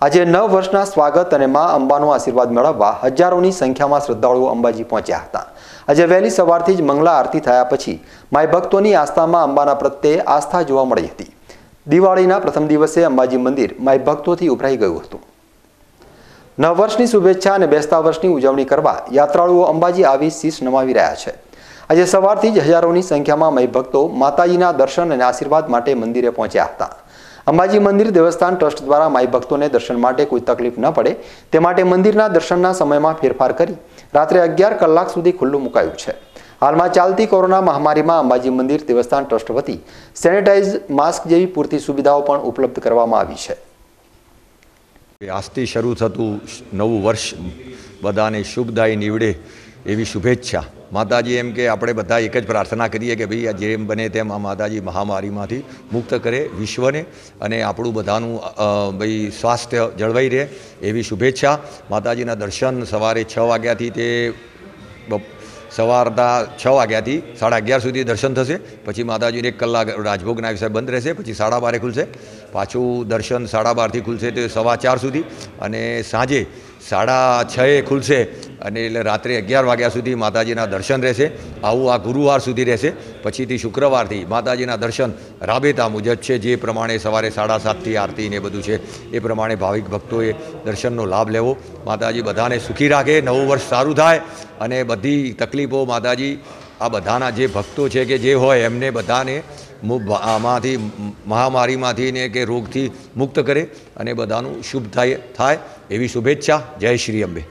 આજે નવ વર્ષના સ્વાગત અને મા અંબાનો આશીર્વાદ મેળવવા હજારોની સંખ્યામાં શ્રદ્ધાળુઓ અંબાજી પહોંચ્યા હતા આજે વહેલી સવારથી જ મંગલા આરતી થયા પછી માય ભક્તોની આસ્થામાં અંબાના પ્રત્યે આસ્થા જોવા મળી હતી દિવાળીના પ્રથમ દિવસે અંબાજી મંદિર માય ભક્તોથી ઉભરાઈ ગયું હતું નવ વર્ષની શુભેચ્છા અને બેસતા વર્ષની ઉજવણી કરવા યાત્રાળુઓ અંબાજી આવી શીશ નમાવી રહ્યા છે આજે સવારથી જ હજારોની સંખ્યામાં મય ભક્તો માતાજીના દર્શન અને આશીર્વાદ માટે મંદિરે પહોંચ્યા હતા અંબાજી મંદિર દેવસ્થાન ટ્રસ્ટ દ્વારા માઈ ભક્તોને દર્શન માટે કોઈ તકલીફ ન પડે તે માટે મંદિરના દર્શનના સમયમાં ફેરફાર કરી રાત્રે અગિયાર કલાક સુધી ખુલ્લું મુકાયું છે હાલમાં ચાલતી કોરોના મહામારીમાં અંબાજી મંદિર દેવસ્થાન ટ્રસ્ટ વતી સેનેટાઇઝ માસ્ક જેવી પૂરતી સુવિધાઓ પણ ઉપલબ્ધ કરવામાં આવી છે આજથી શરૂ થતું નવું વર્ષ બધાને શુભદાયી નીવડે એવી શુભેચ્છા માતાજી એમ કે આપણે બધા એક જ પ્રાર્થના કરીએ કે ભાઈ આ જેમ બને તેમ આ માતાજી મહામારીમાંથી મુક્ત કરે વિશ્વને અને આપણું બધાનું ભાઈ સ્વાસ્થ્ય જળવાઈ રહે એવી શુભેચ્છા માતાજીના દર્શન સવારે છ વાગ્યાથી તે સવારના છ વાગ્યાથી સાડા અગિયાર સુધી દર્શન થશે પછી માતાજીને એક કલાક રાજભોગ નાયક સાહેબ બંધ રહેશે પછી સાડા બારે ખુલશે પાછું દર્શન સાડા બારથી ખુલશે તે સવા ચાર સુધી અને સાંજે સાડા છએ ખુલશે અને એટલે રાત્રે અગિયાર વાગ્યા સુધી માતાજીના દર્શન રહેશે આવું આ ગુરુવાર સુધી રહેશે પછીથી શુક્રવારથી માતાજીના દર્શન રાબેતા મુજબ છે જે પ્રમાણે સવારે સાડા સાતથી આરતી ને બધું છે એ પ્રમાણે ભાવિક ભક્તોએ દર્શનનો લાભ લેવો માતાજી બધાને સુખી રાખે નવું વર્ષ સારું થાય અને બધી તકલીફો માતાજી આ બધાના જે ભક્તો છે કે જે હોય એમને બધાને આમાંથી મહામારીમાંથી ને કે રોગથી મુક્ત કરે અને બધાનું શુભ થાય થાય એવી શુભેચ્છા જય શ્રી અંબે